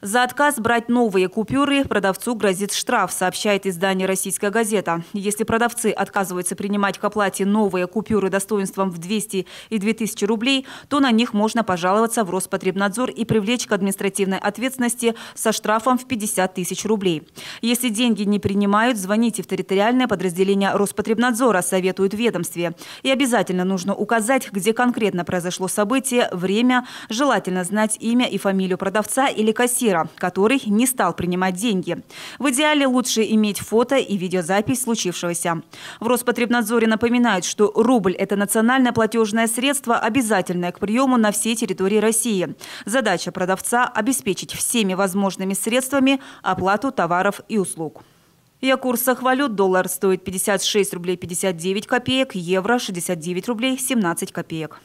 За отказ брать новые купюры продавцу грозит штраф, сообщает издание «Российская газета». Если продавцы отказываются принимать к оплате новые купюры достоинством в 200 и 2000 рублей, то на них можно пожаловаться в Роспотребнадзор и привлечь к административной ответственности со штрафом в 50 тысяч рублей. Если деньги не принимают, звоните в территориальное подразделение Роспотребнадзора, советуют ведомстве. И обязательно нужно указать, где конкретно произошло событие, время, желательно знать имя и фамилию продавца или кассира квартира, который не стал принимать деньги. В идеале лучше иметь фото и видеозапись случившегося. В Роспотребнадзоре напоминают, что рубль – это национальное платежное средство, обязательное к приему на всей территории России. Задача продавца – обеспечить всеми возможными средствами оплату товаров и услуг. И о курсах валют доллар стоит 56 рублей 59 копеек, евро 69 рублей 17 копеек.